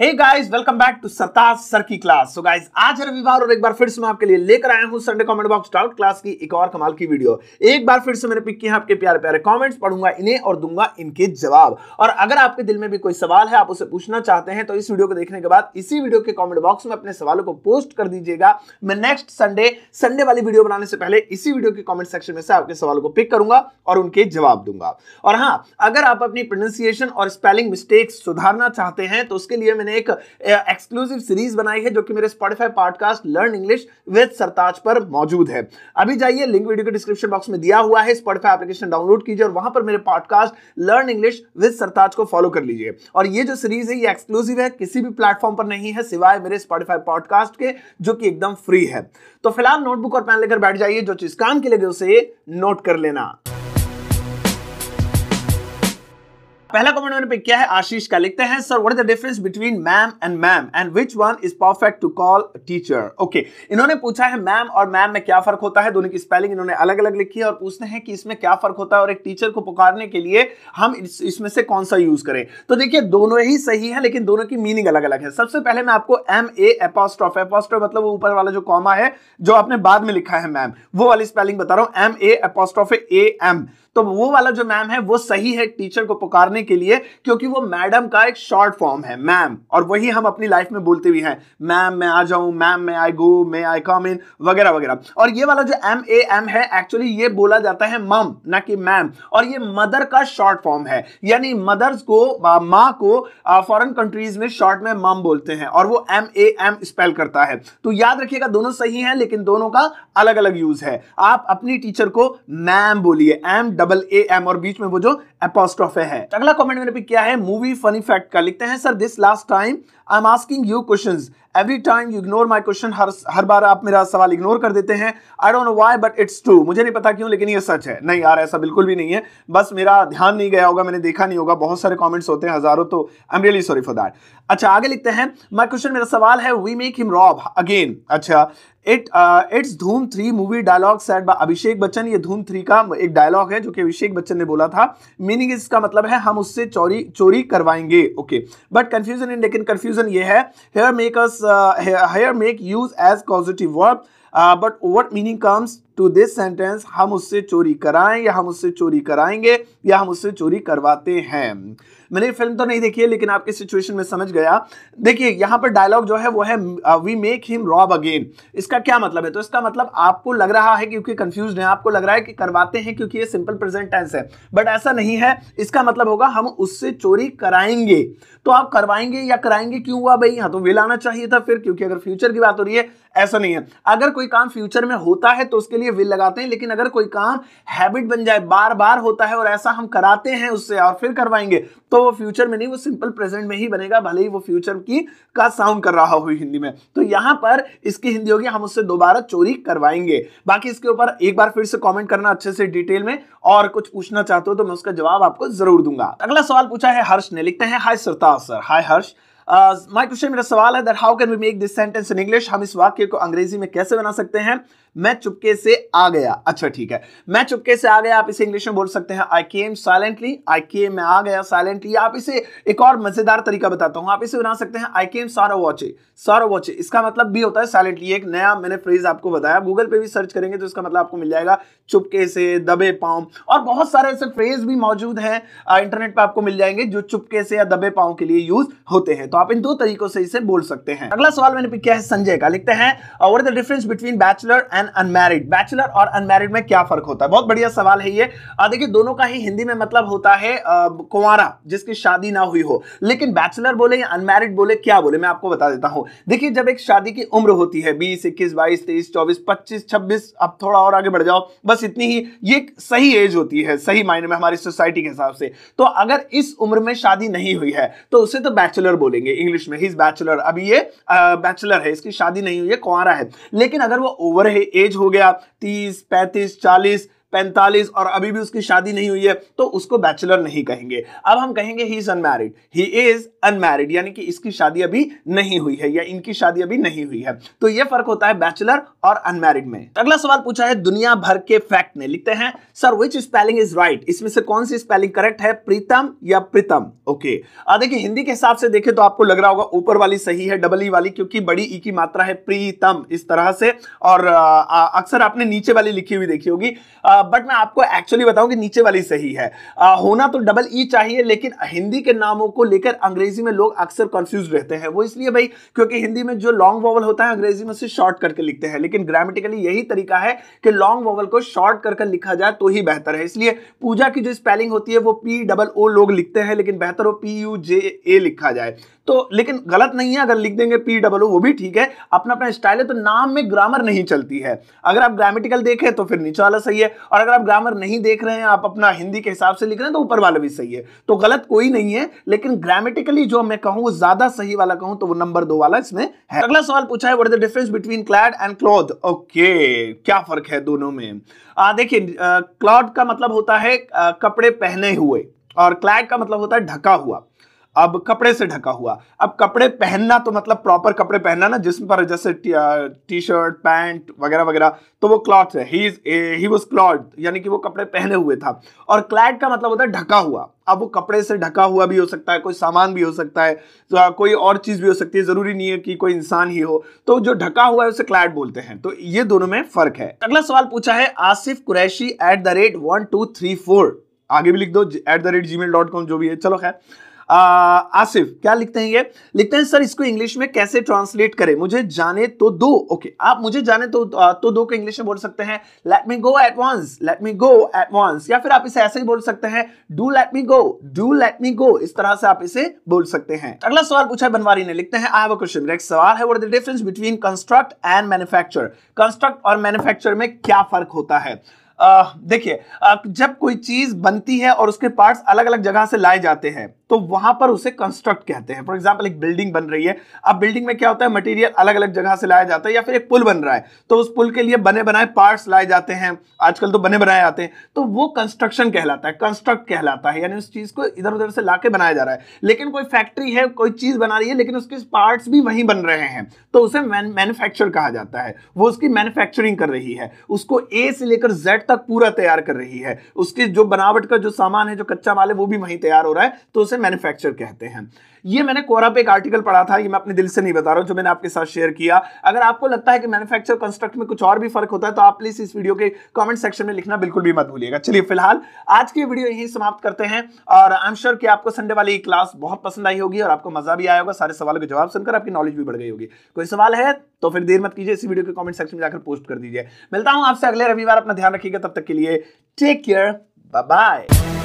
hey guys welcome back to Sartaj sir की class so guys आज रविवार और एक बार फिर से मैं आपके लिए लेकर आया हूं Sunday comment box doubt class की एक और कमाल की वीडियो एक बार फिर से मैंने पिक किया आपके प्यारे प्यारे कमेंट्स पढ़ूंगा इन्हें और दूंगा इनके जवाब और अगर आपके दिल में भी कोई सवाल है आप उसे पूछना चाहते हैं तो इस वीडियो को देखने के बाद इसी वीडियो के कॉमेंट बॉक्स में अपने सवालों को पोस्ट कर दीजिएगा मैं नेक्स्ट संडे संडे वाली वीडियो बनाने से पहले इसी वीडियो के कॉमेंट सेक्शन में से आपके सवालों को पिक करूंगा और उनके जवाब दूंगा और हाँ अगर आप अपनी प्रोनाउंसिएशन और स्पेलिंग मिस्टेक्स सुधारना चाहते हैं तो उसके लिए मैंने मैंने एक एक्सक्लूसिव सीरीज बनाई है जो कि मेरे Spotify podcast learn English with Sartaj पर मौजूद है अभी जाइए लिंक वीडियो के डिस्क्रिप्शन बॉक्स में दिया हुआ है स्पॉटिफाई एप्लीकेशन डाउनलोड कीजिए और वहां पर मेरे podcast learn English with Sartaj को फॉलो कर लीजिए और ये जो सीरीज है ये एक्सक्लूसिव है किसी भी प्लेटफॉर्म पर नहीं है सिवाय मेरे स्पॉटिफाई पॉडकास्ट के जो कि एकदम फ्री है तो फिलहाल नोटबुक और पेन लेकर बैठ जाइए जो चीज काम के लिए उसे नोट कर लेना पहला कमेंट मैंने पिक किया है आशीष का लिखते हैं sir what is the difference between ma'am and ma'am and which one is perfect to call teacher okay इन्होंने पूछा है मैम और मैम में क्या फर्क होता है दोनों की स्पेलिंग इन्होंने अलग अलग लिखी है और पूछते हैं कि इसमें क्या फर्क होता है और एक टीचर को पुकारने के लिए हम इसमें इस, से कौन सा यूज करें तो देखिए दोनों ही सही है लेकिन दोनों की मीनिंग अलग अलग है सबसे पहले मैं आपको एम ए एपोस्ट्रॉफ एपोस्ट्रॉफ मतलब ऊपर वाला जो कॉमा है जो आपने बाद में लिखा है मैम वो वाली स्पेलिंग बता रहा हूं M A apostrophe A M तो वो वाला जो मैम है वो सही है टीचर को पुकारने के लिए क्योंकि वो मैडम का एक शॉर्ट फॉर्म है मैम और वही हम अपनी लाइफ में बोलते भी हैं मैम मैं आ जाऊं मैम मैं आई गो मैं आई कम इन वगैरह वगैरह और ये वाला जो एम ए एम है एक्चुअली ये बोला जाता है मम ना कि मैम और ये मदर का शॉर्ट फॉर्म है यानी मदर्स को माँ को फॉरन कंट्रीज में शॉर्ट में मम बोलते हैं और वो एम ए एम स्पेल करता है तो याद रखिएगा दोनों सही है लेकिन दोनों का अलग अलग यूज है आप अपनी टीचर को मैम बोलिए एम डबल ए एम और बीच में वो जो एपोस्ट्रॉफे है अगला कॉमेंट मैंने भी किया है मूवी फनी फैक्ट का लिखते हैं sir this last time I am asking you question every time you ignore my question हर बार आप मेरा सवाल इग्नोर कर देते हैं I don't know why but it's true मुझे नहीं पता क्यों लेकिन ये सच है नहीं यार ऐसा बिल्कुल भी नहीं है बस मेरा ध्यान नहीं गया होगा मैंने देखा नहीं होगा बहुत सारे कॉमेंट्स होते हैं हजारों तो I am really sorry for that अच्छा आगे लिखते हैं माई क्वेश्चन मेरा सवाल है we make him rob again अच्छा it it's Dhoom three movie dialogue said by Abhishek Bachchan ये धूम थ्री का एक डायलॉग है जो कि अभिषेक बच्चन ने बोला था मीनिंग इसका मतलब है हम उससे चोरी चोरी करवाएंगे ओके बट कंफ्यूजन इन लेकिन कंफ्यूजन रीजन ये है here makers here make use as causative verb but what meaning comes to this sentence हम उससे चोरी कराएं या हम उससे चोरी कराएंगे या हम उससे चोरी करवाते हैं मैंने फिल्म तो नहीं देखी है लेकिन आपके सिचुएशन में समझ गया देखिए यहाँ पर डायलॉग जो है वो है we make him rob again इसका क्या मतलब है तो इसका मतलब आपको लग रहा है क्योंकि कंफ्यूज है आपको लग रहा है कि करवाते हैं क्योंकि ये सिंपल प्रेजेंट टेंस है बट ऐसा नहीं है इसका मतलब होगा हम उससे चोरी कराएंगे तो आप करवाएंगे या कराएंगे क्यों हुआ भाई यहाँ तो विल आना चाहिए था फिर क्योंकि अगर फ्यूचर की बात हो रही है ऐसा नहीं है अगर कोई काम फ्यूचर में होता है तो उसके लिए विल लगाते हैं लेकिन अगर कोई काम हैबिट बन जाए बार बार होता है और ऐसा हम कराते हैं उससे और फिर करवाएंगे तो वो फ्यूचर में नहीं वो सिंपल प्रेजेंट में ही बनेगा भले ही वो फ्यूचर की का साउंड कर रहा हो हिंदी में तो यहां पर इसकी हिंदी होगी हम उससे दोबारा चोरी करवाएंगे बाकी इसके ऊपर एक बार फिर से कॉमेंट करना अच्छे से डिटेल में और कुछ पूछना चाहते हो तो मैं उसका जवाब आपको जरूर दूंगा अगला सवाल पूछा है हर्ष ने लिखते हैं hi Sartaj sir hi Harsh my question मेरा सवाल है that how can we make this sentence in English हम इस वाक्य को अंग्रेजी में कैसे बना सकते हैं मैं चुपके से आ गया अच्छा ठीक है मैं चुपके से आ गया आप इसे इंग्लिश में बोल सकते हैं आई केम साइलेंटली आई केम मैं आ गया साइलेंटली आप इसे एक और मजेदार तरीका बताता हूं आप इसे बना सकते हैं आई केम सारो वॉचे सारो वॉचे इसका मतलब भी होता है साइलेंटली एक नया मैंने फ्रेज आपको बताया गूगल पे भी सर्च करेंगे तो इसका मतलब आपको मिल जाएगा चुपके से दबे पाओ और बहुत सारे ऐसे फ्रेज भी मौजूद है इंटरनेट पर आपको मिल जाएंगे जो चुपके से या दबे पाओ के लिए यूज होते हैं तो आप इन दो तरीकों से इसे बोल सकते हैं अगला सवाल मैंने क्या है संजय का लिखते हैं what the difference between bachelor and and unmarried bachelor और अनमैरिड में क्या फर्क होता है बहुत बढ़िया सवाल है ये देखिए दोनों का ही हिंदी में मतलब होता है कुंवरा जिसकी शादी ना हुई हो लेकिन बैचलर बोले या अनमैरिड बोले क्या बोले मैं आपको बता देता हूं देखिए जब एक शादी की उम्र होती है बीस इक्कीस बाईस तेईस चौबीस पच्चीस छब्बीस अब थोड़ा और आगे बढ़ जाओ बस इतनी ही ये सही एज होती है सही मायने में हमारी सोसाइटी के हिसाब से तो अगर इस उम्र में शादी नहीं हुई है तो उसे तो बैचलर बोलेंगे इंग्लिश में ही बैचलर अभी ये बैचलर है इसकी शादी नहीं हुई है कुंवरा है लेकिन अगर वो ओवर है एज हो गया तीस पैंतीस चालीस पैंतालीस और अभी भी उसकी शादी नहीं हुई है तो उसको बैचलर नहीं कहेंगे अब हम कहेंगे he is unmarried he is unmarried यानी कि इसकी शादी अभी नहीं हुई है या इनकी शादी अभी नहीं हुई है तो यह फर्क होता है बैचलर और अनमैरिड में अगला सवाल पूछा है दुनिया भर के फैक्ट ने लिखते हैं sir which spelling is right इसमें से कौन सी स्पेलिंग करेक्ट है प्रीतम या प्रीतम ओके देखिए हिंदी के हिसाब से देखें तो आपको लग रहा होगा ऊपर वाली सही है डबल ई वाली क्योंकि बड़ी ई की मात्रा है प्रीतम इस तरह से और अक्सर आपने नीचे वाली लिखी हुई देखी होगी आ, बट मैं आपको एक्चुअली बताऊं कि नीचे वाली सही है आ, होना तो डबल ई e चाहिए लेकिन हिंदी के नामों को लेकर अंग्रेजी में लोग अक्सर कंफ्यूज रहते हैं वो इसलिए भाई क्योंकि हिंदी में जो लॉन्ग वॉवल होता है अंग्रेजी में उसे शॉर्ट करके लिखते हैं लेकिन ग्रामेटिकली यही तरीका है कि लॉन्ग वॉवल को शॉर्ट करके लिखा जाए तो ही बेहतर है इसलिए पूजा की जो स्पेलिंग होती है वो पी डबल ओ लोग लिखते हैं लेकिन बेहतर हो पी यू जे ए लिखा जाए तो लेकिन गलत नहीं है अगर लिख देंगे पी डबल ओ वो भी ठीक है अपना अपना स्टाइल है तो नाम में ग्रामर नहीं चलती है अगर आप ग्रामेटिकल देखें तो फिर नीचे वाला सही है और अगर आप ग्रामर नहीं देख रहे हैं आप अपना हिंदी के हिसाब से लिख रहे हैं तो ऊपर वाला भी सही है तो गलत कोई नहीं है लेकिन ग्रामेटिकली जो मैं कहूँ ज्यादा सही वाला कहूँ तो वो नंबर दो वाला इसमें है अगला सवाल पूछा है what is the difference between clad and cloth okay क्या फर्क है दोनों में देखिए क्लॉथ का मतलब होता है कपड़े पहने हुए और क्लैड का मतलब होता है ढका हुआ अब कपड़े से ढका हुआ अब कपड़े पहनना तो मतलब प्रॉपर कपड़े पहनना ना जिसम पर जैसे टी शर्ट पैंट वगैरह वगैरह तो वो क्लॉथ है ही ही वॉज क्लॉथ यानी कि वो कपड़े पहने हुए था और क्लैड का मतलब होता है ढका हुआ अब वो कपड़े से ढका हुआ भी हो सकता है कोई सामान भी हो सकता है तो कोई और चीज़ भी हो सकती है ज़रूरी नहीं है कि कोई इंसान ही हो तो जो ढका हुआ है उसे क्लैड बोलते हैं तो ये दोनों में फ़र्क है अगला सवाल पूछा है Asif Qureshi at the rate one two three four आगे भी लिख दो at the rate gmail dot com जो भी है चलो खैर आसिफ क्या लिखते हैं ये लिखते हैं सर इसको इंग्लिश में कैसे ट्रांसलेट करें मुझे जाने तो दो ओके okay, आप मुझे जाने तो तो दो को इंग्लिश में बोल सकते हैं let me go at once let me go at once या फिर आप इसे ऐसे ही बोल सकते हैं do let me go do let me go इस तरह से आप इसे बोल सकते हैं अगला सवाल पूछा है बनवारी ने लिखते हैं आई क्वेश्चन एक सवाल है difference between construct and manufacture construct और मैन्युफैक्चर में क्या फर्क होता है देखिए जब कोई चीज बनती है और उसके पार्ट्स अलग अलग जगह से लाए जाते हैं तो वहां पर उसे कंस्ट्रक्ट कहते हैं फॉर एग्जाम्पल एक बिल्डिंग बन रही है अब बिल्डिंग में क्या होता है मटेरियल अलग अलग जगह से लाया जाता है या फिर एक पुल बन रहा है तो उस पुल के लिए बने बनाए पार्ट्स लाए जाते हैं आजकल तो बने बनाए आते हैं तो वो कंस्ट्रक्शन कहलाता है कंस्ट्रक्ट कहलाता है यानी उस चीज को इधर उधर से लाके बनाया जा रहा है लेकिन कोई फैक्ट्री है कोई चीज बना रही है लेकिन उसके पार्ट भी वहीं बन रहे हैं तो उसे मैन्युफैक्चर कहा जाता है वो उसकी मैन्युफैक्चरिंग कर रही है उसको ए से लेकर जेड तक पूरा तैयार कर रही है उसकी जो बनावट का जो सामान है जो कच्चा माल है वो भी वहीं तैयार हो रहा है तो उसे मैन्युफैक्चर कहते हैं ये मैंने कोरा पे एक आर्टिकल पढ़ा था ये मैं अपने दिल से नहीं बता रहा हूं जो मैंने आपके साथ शेयर किया अगर आपको लगता है कि मैन्युफैक्चर कंस्ट्रक्ट में कुछ और भी फर्क होता है तो आप प्लीज इस वीडियो के कमेंट सेक्शन में लिखना बिल्कुल भी मत भूलिएगा चलिए फिलहाल आज की वीडियो यही समाप्त करते हैं और आई एम श्योर की आपको संडे वाली क्लास बहुत पसंद आई होगी और आपको मजा भी आया होगा सारे सवालों के जवाब सुनकर आपकी नॉलेज भी बढ़ गई होगी कोई सवाल है तो फिर देर मत कीजिए इस वीडियो के कॉमेंट सेक्शन में जाकर पोस्ट कर दीजिए मिलता हूं आपसे अगले रविवार अपना ध्यान रखिएगा तब तक के लिए टेक केयर बाय बाय